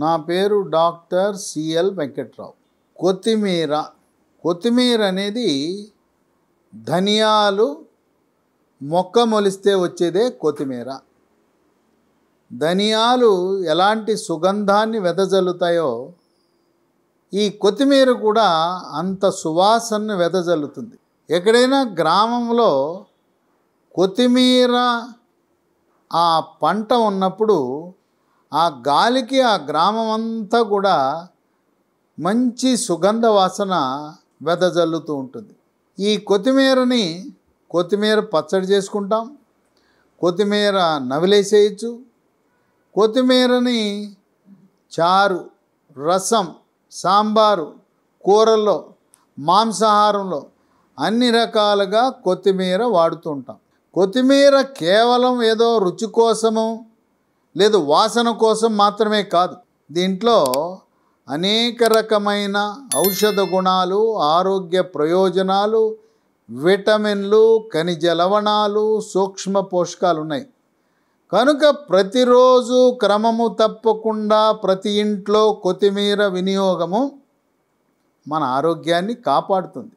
నా పేరు doctor CL Venkatrao కొత్తిమీర కొత్తిమీర అనేది ధనియాలు మొక్క మొలిస్తే వచ్చేదే కొత్తిమీర ధనియాలు ఎలాంటి సుగంధాన్ని వెదజల్లుతాయో ఈ కొత్తిమీర కూడా అంత సువాసనను వెదజల్లుతుంది ఎక్కడైనా గ్రామంలో కొత్తిమీర ఆ పంట ఉన్నప్పుడు ఆ గాలికి ఆ గ్రామం అంతా కూడా మంచి సుగంధ వాసన వెదజల్లుతూ ఉంటుంది ఈ కొత్తిమీరని కొత్తిమీర పచ్చడి చేసుకుంటాం కొత్తిమీర నవిలేసేయచ్చు కొత్తిమీరని చారు రసం సాంబారు కూరల్లో మాంసాహారంలో అన్ని రకాలుగా కొత్తిమీర వాడుతుంటాం కొత్తిమీర కేవలం ఏదో రుచి కోసము లేదు వాసన కోసం మాత్రమే కాదు దీంట్లో అనేక రకమైన ఔషధ గుణాలు ఆరోగ్య ప్రయోజనాలు విటమిన్లు ఖనిజ లవణాలు సూక్ష్మ పోషకాలు ఉన్నాయి కనుక ప్రతిరోజు క్రమము తప్పకుండా ప్రతి ఇంట్లో కొత్తిమీర వినియోగము మన ఆరోగ్యాన్ని కాపాడుతుంది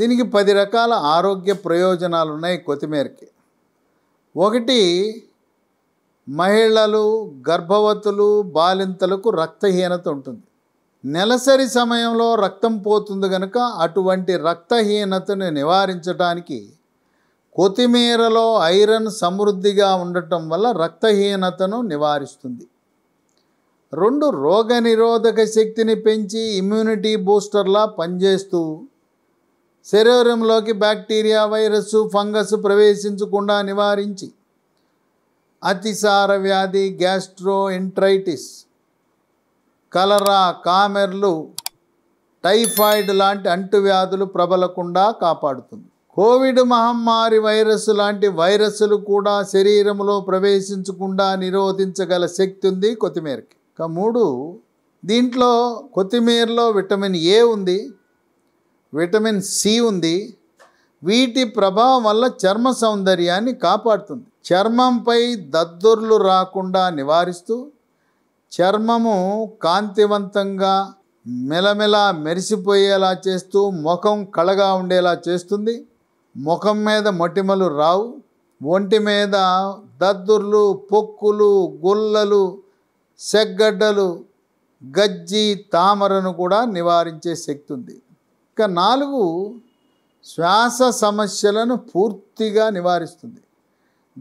దీనికి పది రకాల ఆరోగ్య ప్రయోజనాలు ఉన్నాయి కొత్తిమీరకి ఒకటి మహిళలు గర్భవతులు బాలింతలకు రక్తహీనత ఉంటుంది నెలసరి సమయంలో రక్తం పోతుంది కనుక అటువంటి రక్తహీనతను నివారించడానికి కొత్తిమీరలో ఐరన్ సమృద్ధిగా ఉండటం వల్ల రక్తహీనతను నివారిస్తుంది రెండు రోగనిరోధక శక్తిని పెంచి ఇమ్యూనిటీ బూస్టర్లా పనిచేస్తూ శరీరంలోకి బ్యాక్టీరియా వైరస్ ఫంగస్ ప్రవేశించకుండా నివారించి అతిసార వ్యాధి గ్యాస్ట్రో ఎంట్రైటిస్ కలరా కామెర్లు టైఫాయిడ్ లాంటి అంటువ్యాధులు ప్రబలకుండా కాపాడుతుంది కోవిడ్ మహమ్మారి వైరస్ లాంటి వైరస్లు కూడా శరీరంలో ప్రవేశించకుండా నిరోధించగల శక్తి ఉంది కొత్తిమీరకి ఇక మూడు దీంట్లో కొత్తిమీరలో విటమిన్ ఏ ఉంది విటమిన్ సి ఉంది వీటి ప్రభావం వల్ల చర్మ సౌందర్యాన్ని కాపాడుతుంది చర్మంపై దద్దుర్లు రాకుండా నివారిస్తూ చర్మము కాంతివంతంగా మెలమెల మెరిసిపోయేలా చేస్తూ ముఖం కళగా ఉండేలా చేస్తుంది ముఖం మీద మొటిమలు రావు ఒంటి మీద దద్దుర్లు పొక్కులు గుల్లలు సెగ్గడ్డలు గజ్జి తామరను కూడా నివారించే శక్తి ఉంది ఇక నాలుగు శ్వాస సమస్యలను పూర్తిగా నివారిస్తుంది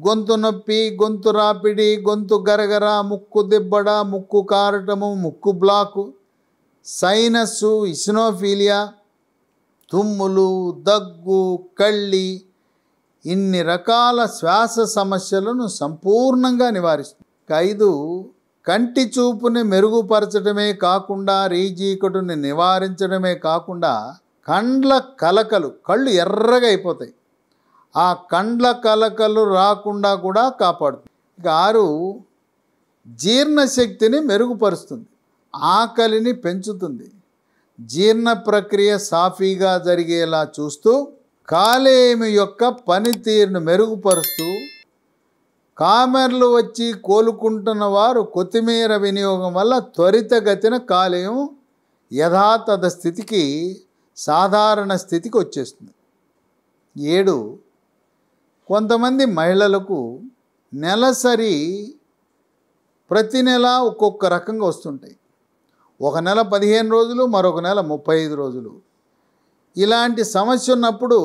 గొంతు నొప్పి గొంతు రాపిడి గొంతు గరగర ముక్కు దిబ్బడ ముక్కు కారటము ముక్కు బ్లాకు సైనస్సు ఇసినోఫీలియా తుమ్ములు దగ్గు కళ్ళి ఇన్ని రకాల శ్వాస సమస్యలను సంపూర్ణంగా నివారిస్తుంది ఐదు కంటి చూపుని మెరుగుపరచడమే కాకుండా రీజీకటుని నివారించడమే కాకుండా కండ్ల కలకలు కళ్ళు ఎర్రగా అయిపోతాయి ఆ కండ్ల కలకలు రాకుండా కూడా కాపాడుతుంది ఇక ఆరు జీర్ణశక్తిని మెరుగుపరుస్తుంది ఆకలిని పెంచుతుంది జీర్ణ ప్రక్రియ సాఫీగా జరిగేలా చూస్తూ కాలేయం యొక్క పనితీరును మెరుగుపరుస్తూ కామెర్లు వచ్చి కోలుకుంటున్న వారు కొత్తిమీర వినియోగం వల్ల త్వరితగతిన కాలేయం యథాతథ స్థితికి సాధారణ స్థితికి వచ్చేస్తుంది ఏడు కొంతమంది మహిళలకు నెలసరి ప్రతి నెల ఒక్కొక్క రకంగా వస్తుంటాయి ఒక నెల పదిహేను రోజులు మరొక నెల ముప్పై ఐదు రోజులు ఇలాంటి సమస్య ఉన్నప్పుడు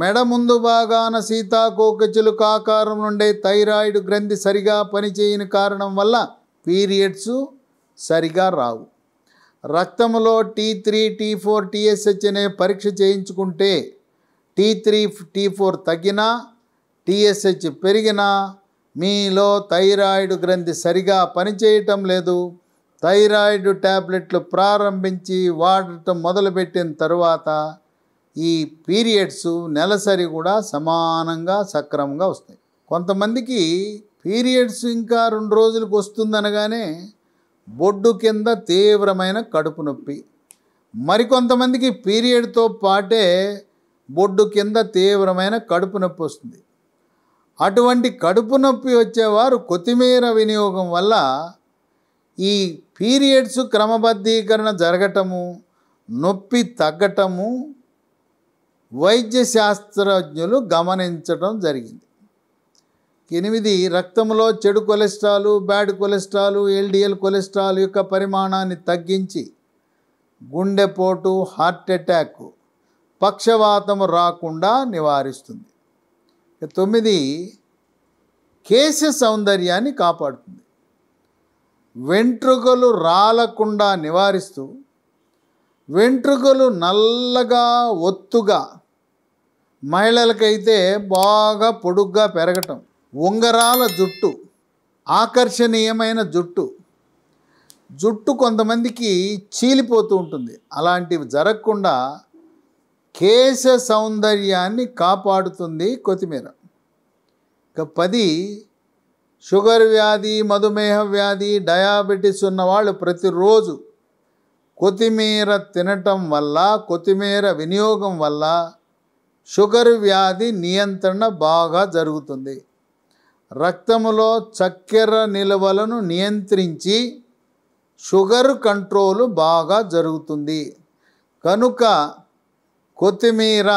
మెడ ముందు భాగాన సీతాకోకచిలుక ఆకారం నుండే థైరాయిడ్ గ్రంథి సరిగా పనిచేయని కారణం వల్ల పీరియడ్స్ సరిగా రావు రక్తంలో T three T four TSH అనే పరీక్ష చేయించుకుంటే టీ త్రీ టీ ఫోర్ తగ్గినా టీఎస్హెచ్ పెరిగినా మీలో థైరాయిడ్ గ్రంథి సరిగా పనిచేయటం లేదు థైరాయిడ్ ట్యాబ్లెట్లు ప్రారంభించి వాడటం మొదలుపెట్టిన తర్వాత ఈ పీరియడ్స్ నెలసరి కూడా సమానంగా సక్రమంగా వస్తాయి కొంతమందికి పీరియడ్స్ ఇంకా రెండు రోజులకు వస్తుందనగానే బొడ్డు కింద తీవ్రమైన కడుపు నొప్పి మరికొంతమందికి పీరియడ్తో పాటే బొడ్డు కింద తీవ్రమైన కడుపు నొప్పి వస్తుంది అటువంటి కడుపు నొప్పి వచ్చేవారు కొత్తిమీర వినియోగం వల్ల ఈ పీరియడ్స్ క్రమబద్ధీకరణ జరగటము నొప్పి తగ్గటము వైద్య శాస్త్రజ్ఞులు గమనించటం జరిగింది ఎనిమిది రక్తంలో చెడు cholesterol bad cholesterol LDL cholesterol యొక్క పరిమాణాన్ని తగ్గించి గుండెపోటు హార్ట్ అటాక్ పక్షవాతము రాకుండా నివారిస్తుంది తొమ్మిది కేశ సౌందర్యాన్ని కాపాడుతుంది వెంట్రుకలు రాలకుండా నివారిస్తూ వెంట్రుకలు నల్లగా ఒత్తుగా మహిళలకైతే బాగా పొడుగ్గా పెరగటం ఉంగరాల జుట్టు ఆకర్షణీయమైన జుట్టు జుట్టు కొంతమందికి చీలిపోతూ ఉంటుంది అలాంటివి జరగకుండా కేశ సౌందర్యాన్ని కాపాడుతుంది కొత్తిమీర ఇక పది షుగర్ వ్యాధి మధుమేహ వ్యాధి డయాబెటీస్ ఉన్నవాళ్ళు ప్రతిరోజు కొత్తిమీర తినటం వల్ల కొత్తిమీర వినియోగం వల్ల షుగర్ వ్యాధి నియంత్రణ బాగా జరుగుతుంది రక్తములో చక్కెర నిల్వలను నియంత్రించి షుగర్ కంట్రోలు బాగా జరుగుతుంది కనుక కొత్తిమీర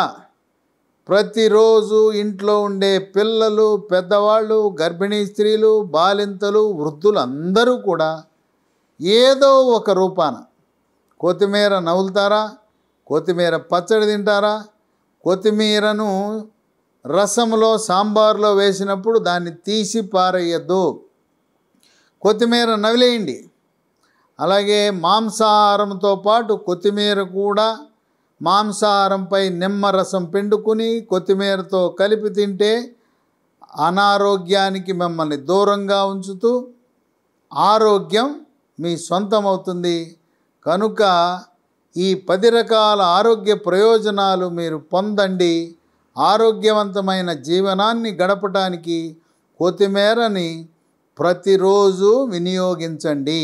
ప్రతిరోజు ఇంట్లో ఉండే పిల్లలు పెద్దవాళ్ళు గర్భిణీ స్త్రీలు బాలింతలు వృద్ధులు అందరూ కూడా ఏదో ఒక రూపాన కొత్తిమీర నవ్వులుతారా కొత్తిమీర పచ్చడి తింటారా కొత్తిమీరను రసంలో సాంబార్లో వేసినప్పుడు దాన్ని తీసి పారేయద్దు కొత్తిమీర నవిలేయండి అలాగే మాంసాహారంతో పాటు కొత్తిమీర కూడా మాంసాహారంపై నిమ్మరసం పిండుకుని కొత్తిమీరతో కలిపి తింటే అనారోగ్యానికి మిమ్మల్ని దూరంగా ఉంచుతూ ఆరోగ్యం మీ సొంతమవుతుంది కనుక ఈ పది రకాల ఆరోగ్య ప్రయోజనాలు మీరు పొందండి ఆరోగ్యవంతమైన జీవనాన్ని గడపటానికి కొత్తిమీరని ప్రతిరోజు వినియోగించండి